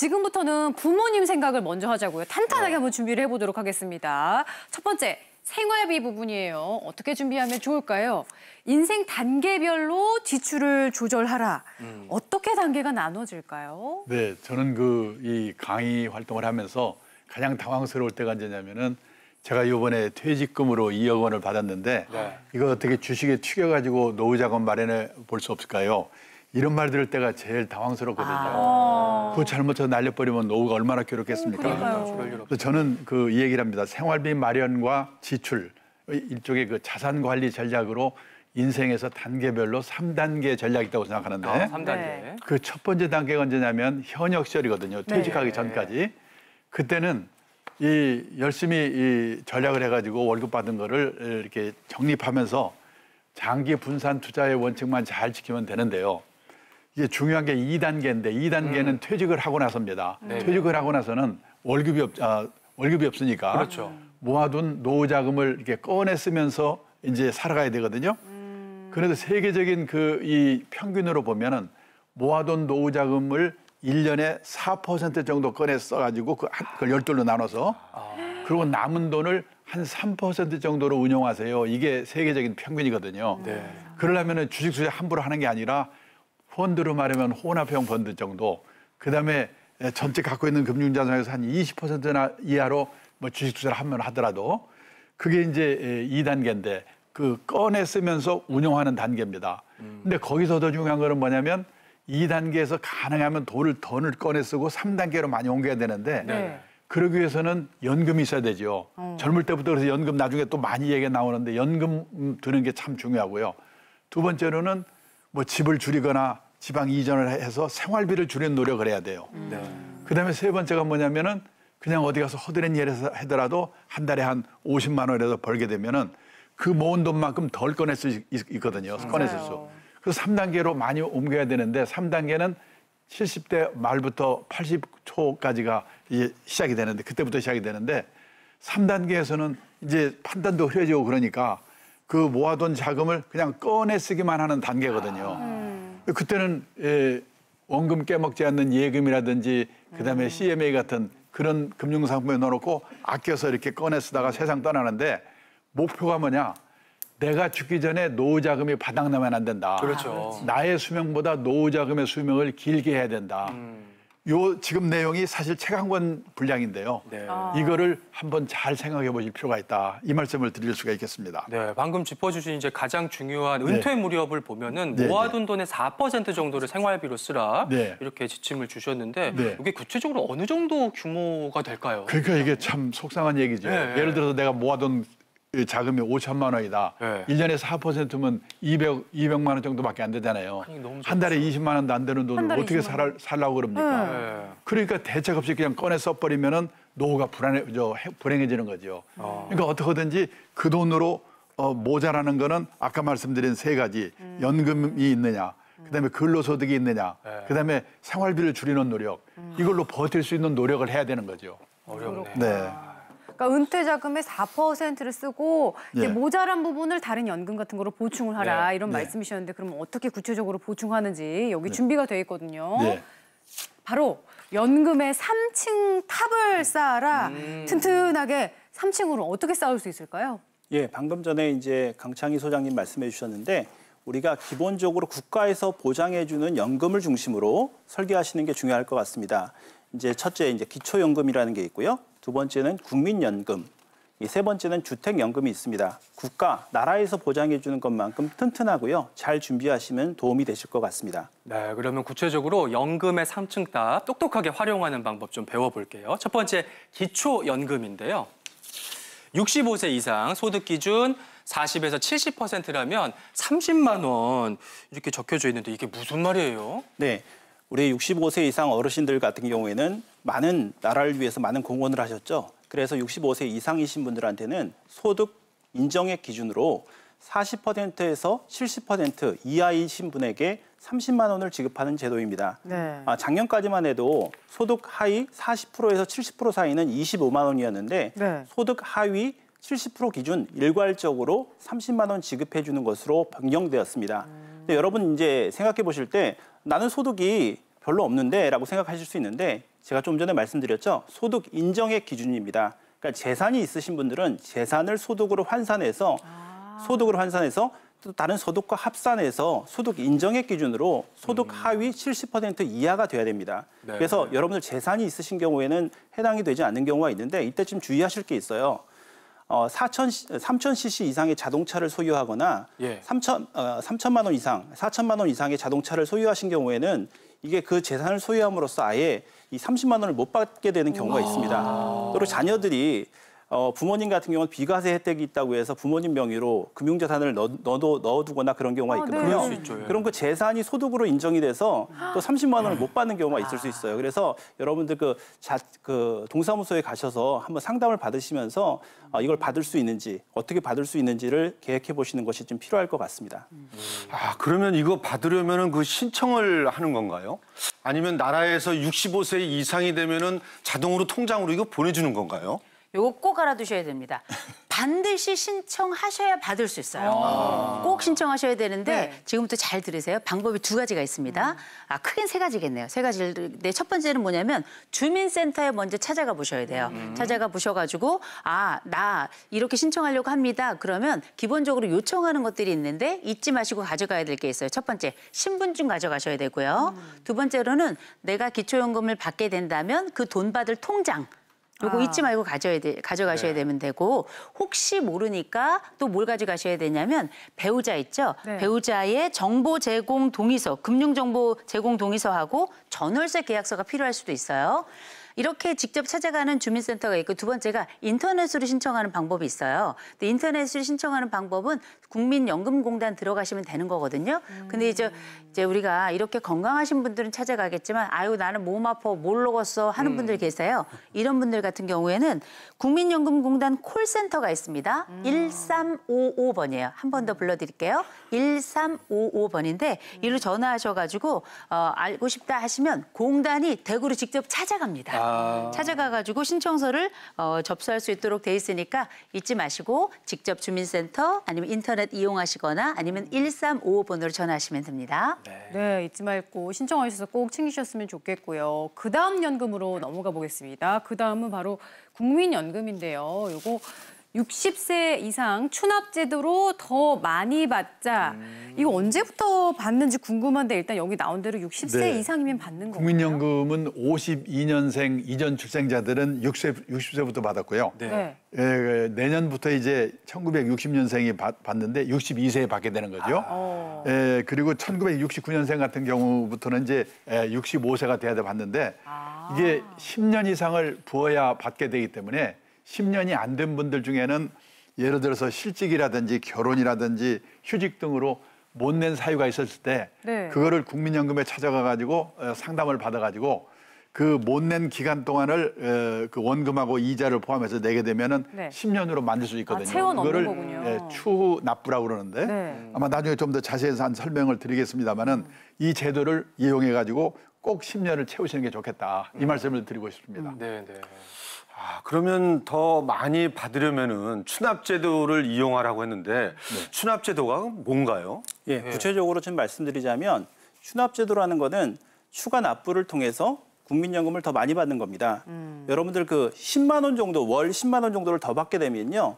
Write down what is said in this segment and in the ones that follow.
지금부터는 부모님 생각을 먼저 하자고요. 탄탄하게 네. 한번 준비를 해보도록 하겠습니다. 첫 번째, 생활비 부분이에요. 어떻게 준비하면 좋을까요? 인생 단계별로 지출을 조절하라. 음. 어떻게 단계가 나눠질까요? 네, 저는 그 이 강의 활동을 하면서 가장 당황스러울 때가 언제냐면은 제가 이번에 퇴직금으로 2억 원을 받았는데 네. 이거 어떻게 주식에 튀겨가지고 노후 자금 마련해 볼 수 없을까요? 이런 말 들을 때가 제일 당황스럽거든요. 아그 잘못해서 날려버리면 노후가 얼마나 괴롭겠습니까? 어, 그래서 저는 그 이 얘기를 합니다. 생활비 마련과 지출, 일종의 그 자산 관리 전략으로 인생에서 단계별로 3단계 전략이 있다고 생각하는데 아, 어, 3단계. 그 첫 번째 단계가 언제냐면 현역 시절이거든요. 네. 퇴직하기 네. 전까지. 그때는 이 열심히 이 전략을 해가지고 월급 받은 거를 이렇게 적립하면서 장기 분산 투자의 원칙만 잘 지키면 되는데요. 이제 중요한 게 2단계인데 2단계는 음. 퇴직을 하고 나서입니다. 네. 퇴직을 하고 나서는 월급이 없 아, 월급이 없으니까 그렇죠. 모아둔 노후 자금을 이렇게 꺼내 쓰면서 이제 살아가야 되거든요. 음. 그래도 세계적인 그 이 평균으로 보면은 모아둔 노후 자금을 1년에 4% 정도 꺼내 써가지고 그 그걸 열둘로 나눠서 아. 그리고 남은 돈을 한 3% 정도로 운용하세요. 이게 세계적인 평균이거든요. 네. 그러려면 주식 투자 함부로 하는 게 아니라 펀드로 말하면 혼합형 펀드 정도. 그다음에 전체 갖고 있는 금융자산에서 한 20%나 이하로 뭐 주식 투자를 하면 하더라도 그게 이제 2단계인데 그 꺼내 쓰면서 운영하는 단계입니다. 음. 근데 거기서 더 중요한 거는 뭐냐면 2단계에서 가능하면 돈을 돈을 꺼내 쓰고 3단계로 많이 옮겨야 되는데 네. 네. 그러기 위해서는 연금이 있어야 되죠. 음. 젊을 때부터 그래서 연금 나중에 또 많이 얘기가 나오는데 연금 음, 드는게 참 중요하고요. 두 번째로는 뭐 집을 줄이거나 지방 이전을 해서 생활비를 줄이는 노력을 해야 돼요. 음. 네. 그다음에 세 번째가 뭐냐면은 그냥 어디 가서 허드렛 일해서 하더라도 한 달에 한 50만 원이라도 벌게 되면은 그 모은 돈만큼 덜 꺼낼 수 있, 거든요 꺼냈을 수. 그래서 3단계로 많이 옮겨야 되는데 3단계는 70대 말부터 80초까지가 이제 시작이 되는데 그때부터 시작이 되는데 3단계에서는 이제 판단도 흐려지고 그러니까 그 모아둔 자금을 그냥 꺼내 쓰기만 하는 단계거든요. 음. 그때는 예, 원금 깨먹지 않는 예금이라든지 그다음에 음. CMA 같은 그런 금융상품에 넣어놓고 아껴서 이렇게 꺼내 쓰다가 세상 떠나는데 목표가 뭐냐? 내가 죽기 전에 노후 자금이 바닥나면 안 된다. 그렇죠. 아, 나의 수명보다 노후 자금의 수명을 길게 해야 된다. 음. 요 지금 내용이 사실 책한권 분량인데요. 네. 아. 이거를 한번 잘 생각해 보실 필요가 있다. 이 말씀을 드릴 수가 있겠습니다. 네, 방금 짚어주신 이제 가장 중요한 네. 은퇴 무렵을 보면은 네, 네. 모아둔 돈의 4% 정도를 생활비로 쓰라 네. 이렇게 지침을 주셨는데 이게 구체적으로 어느 정도 규모가 될까요? 그러니까 이게 참 속상한 얘기죠. 예를 들어서 내가 모아둔 자금이 5천만 원이다. 네. 1년에 4%면 200, 200만 원 정도밖에 안 되잖아요. 아니, 한 달에 20만 원도 안 되는 돈을 어떻게 살, 살라고 그럽니까? 네. 그러니까 대책 없이 그냥 꺼내 써버리면 은 노후가 불안해, 저, 불행해지는 거죠. 어. 그러니까 어떻게든지 그 돈으로 어, 모자라는 거는 아까 말씀드린 세 가지. 음. 연금이 있느냐, 음. 그다음에 근로소득이 있느냐, 네. 그다음에 생활비를 줄이는 노력. 음. 이걸로 버틸 수 있는 노력을 해야 되는 거죠. 어렵네. 네. 그러니까 은퇴 자금의 4%를 쓰고 네. 모자란 부분을 다른 연금 같은 거로 보충을 하라 예. 네. 이런 말씀이셨는데 그럼 어떻게 구체적으로 보충하는지 여기 네. 준비가 되어 있거든요. 예. 바로 연금의 3층 탑을 쌓아라. 음. 튼튼하게 3층으로 어떻게 쌓을 수 있을까요? 예, 방금 전에 이제 강창희 소장님 말씀해 주셨는데 우리가 기본적으로 국가에서 보장해 주는 연금을 중심으로 설계하시는 게 중요할 것 같습니다. 이제 첫째 이제 기초연금이라는 게 있고요. 두 번째는 국민연금, 이 세 번째는 주택연금이 있습니다. 국가, 나라에서 보장해주는 것만큼 튼튼하고요. 잘 준비하시면 도움이 되실 것 같습니다. 네, 그러면 구체적으로 연금의 3층 다 똑똑하게 활용하는 방법 좀 배워볼게요. 첫 번째, 기초연금인데요. 65세 이상 소득 기준 40에서 70%라면 30만 원 이렇게 적혀져 있는데 이게 무슨 말이에요? 네, 우리 65세 이상 어르신들 같은 경우에는 많은 나라를 위해서 많은 공헌을 하셨죠. 그래서 65세 이상이신 분들한테는 소득 인정액 기준으로 40%에서 70% 이하이신 분에게 30만 원을 지급하는 제도입니다. 네. 아, 작년까지만 해도 소득 하위 40%에서 70% 사이는 25만 원이었는데 네. 소득 하위 70% 기준 일괄적으로 30만 원 지급해 주는 것으로 변경되었습니다. 음. 근데 여러분 이제 생각해 보실 때 나는 소득이 별로 없는데 라고 생각하실 수 있는데 제가 좀 전에 말씀드렸죠. 소득 인정액 기준입니다. 그러니까 재산이 있으신 분들은 재산을 소득으로 환산해서 아... 소득으로 환산해서 또 다른 소득과 합산해서 소득 인정액 기준으로 소득 음. 하위 70% 이하가 돼야 됩니다. 네. 그래서 여러분들 재산이 있으신 경우에는 해당이 되지 않는 경우가 있는데 이때쯤 주의하실 게 있어요. 어, 4천, 3,000cc 이상의 자동차를 소유하거나 예. 3천, 어, 3천만 원 이상, 4천만 원 이상의 자동차를 소유하신 경우에는 이게 그 재산을 소유함으로써 아예 이 30만 원을 못 받게 되는 경우가 아. 있습니다. 아... 또 자녀들이 어, 부모님 같은 경우는 비과세 혜택이 있다고 해서 부모님 명의로 금융자산을 넣어, 두거나 그런 경우가 있거든요. 아, 네. 예. 그럼 그 재산이 소득으로 인정이 돼서 또 30만 아. 원을 못 네. 받는 경우가 아. 있을 수 있어요. 그래서 여러분들 그, 자, 그 동사무소에 가셔서 한번 상담을 받으시면서 어, 이걸 음. 받을 수 있는지 어떻게 받을 수 있는지를 계획해 보시는 것이 좀 필요할 것 같습니다. 아 그러면 이거 받으려면은 그 신청을 하는 건가요? 아니면 나라에서 65세 이상이 되면은 자동으로 통장으로 이거 보내주는 건가요? 요거 꼭 알아두셔야 됩니다. 반드시 신청하셔야 받을 수 있어요. 아꼭 신청하셔야 되는데 네. 지금부터 잘 들으세요. 방법이 두 가지가 있습니다. 음. 아 크게 세 가지겠네요. 세 가지인데 네, 첫 번째는 뭐냐면 주민센터에 먼저 찾아가 보셔야 돼요. 음. 찾아가 보셔가지고 아 나 이렇게 신청하려고 합니다. 그러면 기본적으로 요청하는 것들이 있는데 잊지 마시고 가져가야 될 게 있어요. 첫 번째 신분증 가져가셔야 되고요. 음. 두 번째로는 내가 기초연금을 받게 된다면 그 돈 받을 통장 요거 아. 잊지 말고 가져야 돼, 가져가셔야 네. 되면 되고 혹시 모르니까 또 뭘 가져가셔야 되냐면 배우자 있죠. 네. 배우자의 정보 제공 동의서, 금융 정보 제공 동의서하고 전월세 계약서가 필요할 수도 있어요. 이렇게 직접 찾아가는 주민센터가 있고 두 번째가 인터넷으로 신청하는 방법이 있어요. 근데 인터넷으로 신청하는 방법은 국민연금공단 들어가시면 되는 거거든요. 근데 이제, 이제 우리가 이렇게 건강하신 분들은 찾아가겠지만 아유 나는 몸 아파 뭘 먹었어 하는 분들 음. 계세요. 이런 분들 같은 경우에는 국민연금공단 콜센터가 있습니다. 음. 1355번이에요. 한 번 더 불러드릴게요. 1355번인데 음. 이로 전화하셔가지고 어, 알고 싶다 하시면 공단이 대구로 직접 찾아갑니다. 아. 찾아가가지고 신청서를 어, 접수할 수 있도록 돼 있으니까 잊지 마시고 직접 주민센터 아니면 인터넷 이용하시거나 아니면 1355번으로 전화하시면 됩니다. 네, 네 잊지 말고 신청하셔서 꼭 챙기셨으면 좋겠고요. 그 다음 연금으로 넘어가 보겠습니다. 그 다음은 바로 국민연금인데요. 요거 60세 이상 추납제도로 더 많이 받자. 음... 이거 언제부터 받는지 궁금한데 일단 여기 나온 대로 60세 네. 이상이면 받는 거예요. 국민연금은 52년생 이전 출생자들은 60세, 60세부터 받았고요. 네. 네. 에, 예, 예, 내년부터 이제 1960년생이 받, 받는데 62세에 받게 되는 거죠. 아... 에, 어. 예, 그리고 1969년생 같은 경우부터는 이제 에, 65세가 돼야 돼 받는데 아... 이게 10년 이상을 부어야 받게 되기 때문에 10년이 안 된 분들 중에는 예를 들어서 실직이라든지 결혼이라든지 휴직 등으로 못 낸 사유가 있었을 때 네. 그거를 국민연금에 찾아가 가지고 어, 상담을 받아 가지고 그 못 낸 기간 동안을 어, 그 원금하고 이자를 포함해서 내게 되면은 네. 10년으로 만들 수 있거든요. 아, 채워 넣는 거군요. 예, 추후 납부라고 그러는데 네. 아마 나중에 좀 더 자세한 설명을 드리겠습니다마는 음. 이 제도를 이용해 가지고 꼭 10년을 채우시는 게 좋겠다. 이 음. 말씀을 드리고 싶습니다. 음. 네, 네. 아, 그러면 더 많이 받으려면은 추납제도를 이용하라고 했는데 네. 추납제도가 뭔가요? 예, 예, 구체적으로 좀 말씀드리자면 추납제도라는 거는 추가 납부를 통해서 국민연금을 더 많이 받는 겁니다. 음. 여러분들 그 10만 원 정도 월 10만 원 정도를 더 받게 되면요.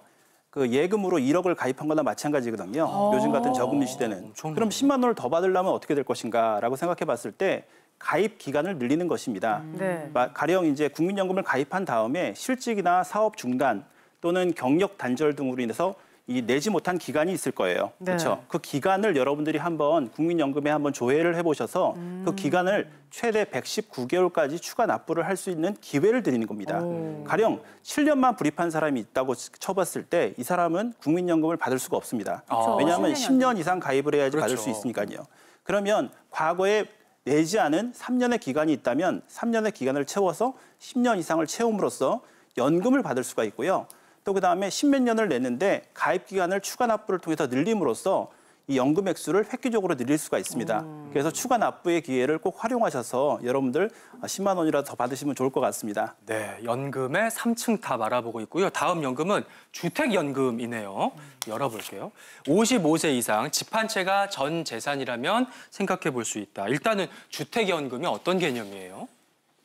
그 예금으로 1억을 가입한 거나 마찬가지거든요. 어. 요즘 같은 저금리 시대는. 그럼 10만 원을 더 받으려면 어떻게 될 것인가라고 생각해 봤을 때 가입 기간을 늘리는 것입니다. 음. 네. 가령 이제 국민연금을 가입한 다음에 실직이나 사업 중단 또는 경력 단절 등으로 인해서 이 내지 못한 기간이 있을 거예요. 네. 그렇죠? 그 기간을 여러분들이 한번 국민연금에 한번 조회를 해보셔서 그 음. 그 기간을 최대 119개월까지 추가 납부를 할 수 있는 기회를 드리는 겁니다. 오. 가령 7년만 불입한 사람이 있다고 쳐봤을 때 이 사람은 국민연금을 받을 수가 없습니다. 그렇죠. 왜냐하면 10년 이상 가입을 해야지 그렇죠. 받을 수 그렇죠. 있으니까요. 그러면 과거에 내지 않은 3년의 기간이 있다면 3년의 기간을 채워서 10년 이상을 채움으로써 연금을 받을 수가 있고요. 또 그다음에 십몇 년을 냈는데 가입 기간을 추가 납부를 통해서 늘림으로써 이 연금 액수를 획기적으로 늘릴 수가 있습니다. 음. 그래서 추가 납부의 기회를 꼭 활용하셔서 여러분들 10만 원이라도 더 받으시면 좋을 것 같습니다. 네, 연금의 3층 탑 알아보고 있고요. 다음 연금은 주택연금이네요. 음. 열어볼게요. 55세 이상 집 한 채가 전 재산이라면 생각해 볼 수 있다. 일단은 주택연금이 어떤 개념이에요?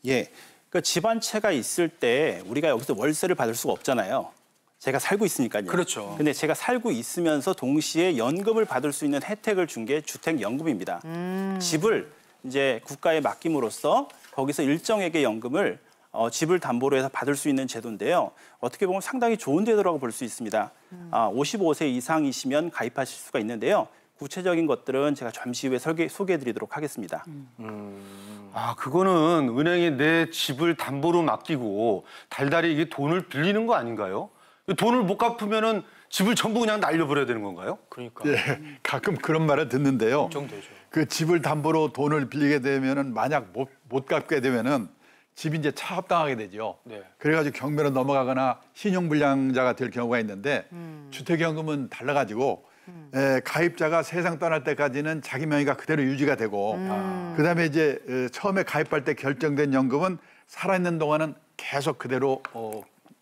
예, 그러니까 집한 채가 있을 때 우리가 여기서 월세를 받을 수가 없잖아요. 제가 살고 있으니까요. 그렇죠. 근데 제가 살고 있으면서 동시에 연금을 받을 수 있는 혜택을 준 게 주택연금입니다. 음. 집을 이제 국가에 맡김으로써 거기서 일정액의 연금을 어, 집을 담보로 해서 받을 수 있는 제도인데요. 어떻게 보면 상당히 좋은 제도라고 볼 수 있습니다. 음. 아, 55세 이상이시면 가입하실 수가 있는데요. 구체적인 것들은 제가 잠시 후에 설계, 소개해드리도록 하겠습니다. 음. 음. 아 그거는 은행에 내 집을 담보로 맡기고 달달이 이게 돈을 빌리는 거 아닌가요? 돈을 못 갚으면은 집을 전부 그냥 날려버려야 되는 건가요? 그러니까. 예, 가끔 그런 말을 듣는데요. 걱정되죠. 그 집을 담보로 돈을 빌리게 되면은 만약 못, 못 갚게 되면은 집이 이제 차압당하게 되죠. 네. 그래가지고 경매로 넘어가거나 신용불량자가 될 경우가 있는데 음. 주택연금은 달라가지고 음. 에, 예, 가입자가 세상 떠날 때까지는 자기 명의가 그대로 유지가 되고 음. 아. 그다음에 이제 에, 어, 처음에 가입할 때 결정된 연금은 살아있는 동안은 계속 그대로 어,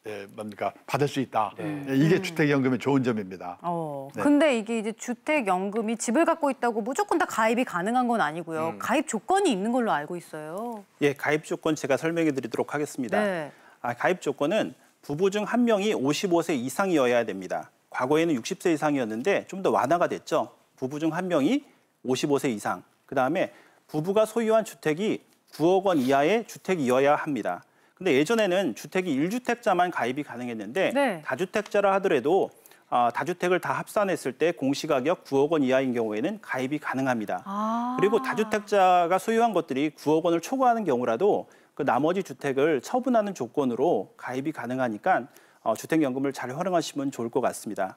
예, 뭡니까 받을 수 있다. 네. 예, 이게 음. 주택연금의 좋은 점입니다. 어, 네. 근데 이게 이제 주택연금이 집을 갖고 있다고 무조건 다 가입이 가능한 건 아니고요. 음. 가입 조건이 있는 걸로 알고 있어요. 예, 가입 조건 제가 설명해 드리도록 하겠습니다. 네. 아, 가입 조건은 부부 중 한 명이 55세 이상이어야 됩니다. 과거에는 60세 이상이었는데 좀 더 완화가 됐죠. 부부 중 한 명이 55세 이상. 그다음에 부부가 소유한 주택이 9억 원 이하의 주택이어야 합니다. 근데 예전에는 주택이 일주택자만 가입이 가능했는데 네. 다주택자라 하더라도 어, 다주택을 다 합산했을 때 공시가격 9억 원 이하인 경우에는 가입이 가능합니다. 아. 그리고 다주택자가 소유한 것들이 9억 원을 초과하는 경우라도 그 나머지 주택을 처분하는 조건으로 가입이 가능하니까 어, 주택연금을 잘 활용하시면 좋을 것 같습니다.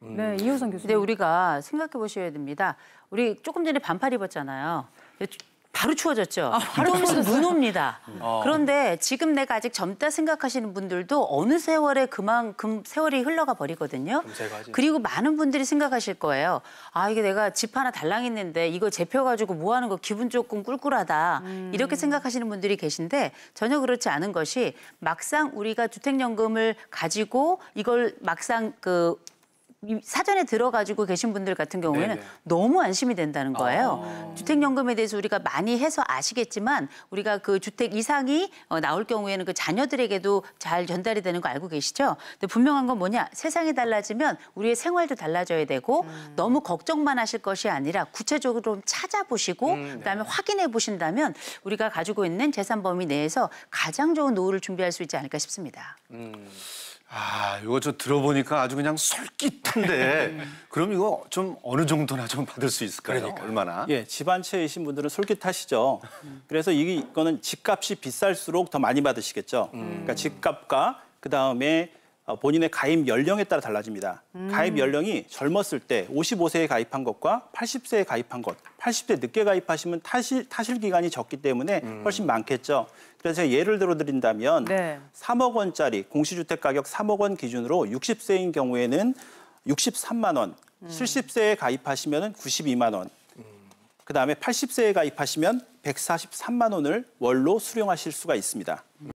네, 음. 네, 이호선 교수님. 네, 우리가 생각해 보셔야 됩니다. 우리 조금 전에 반팔 입었잖아요. 바로 추워졌죠. 아, 바로 추워눈 옵니다. 음. 어. 그런데 지금 내가 아직 젊다 생각하시는 분들도 어느 세월에 그만큼 세월이 흘러가 버리거든요. 그리고 많은 분들이 생각하실 거예요. 아 이게 내가 집 하나 달랑했는데 이거 재펴가지고 뭐 하는 거 기분 조금 꿀꿀하다 음. 이렇게 생각하시는 분들이 계신데 전혀 그렇지 않은 것이 막상 우리가 주택연금을 가지고 이걸 막상 그 사전에 들어가지고 계신 분들 같은 경우에는 네네. 네. 너무 안심이 된다는 아. 거예요. 아. 주택연금에 대해서 우리가 많이 해서 아시겠지만 우리가 그 주택 이상이 어, 나올 경우에는 그 자녀들에게도 잘 전달이 되는 거 알고 계시죠? 근데 분명한 건 뭐냐? 세상이 달라지면 우리의 생활도 달라져야 되고 음. 너무 걱정만 하실 것이 아니라 구체적으로 좀 찾아보시고 음, 네. 그다음에 확인해 보신다면 우리가 가지고 있는 재산 범위 내에서 가장 좋은 노후를 준비할 수 있지 않을까 싶습니다. 음. 아, 이거 저 들어보니까 아주 그냥 솔깃한데 그럼 이거 좀 어느 정도나 좀 받을 수 있을까요? 그러니까. 얼마나? 예, 집안채이신 분들은 솔깃하시죠. 그래서 이거는 집값이 비쌀수록 더 많이 받으시겠죠. 음. 그러니까 집값과 그다음에 어, 본인의 가입 연령에 따라 달라집니다. 음. 가입 연령이 젊었을 때 55세에 가입한 것과 80세에 가입한 것, 80세 늦게 가입하시면 타실, 타실 기간이 적기 때문에 음. 훨씬 많겠죠. 그래서 예를 들어 드린다면 네. 3억 원짜리 공시주택 가격 3억 원 기준으로 60세인 경우에는 63만 원, 음. 70세에 음. 가입하시면 92만 원, 그다음에 80세에 가입하시면 143만 원을 월로 수령하실 수가 있습니다.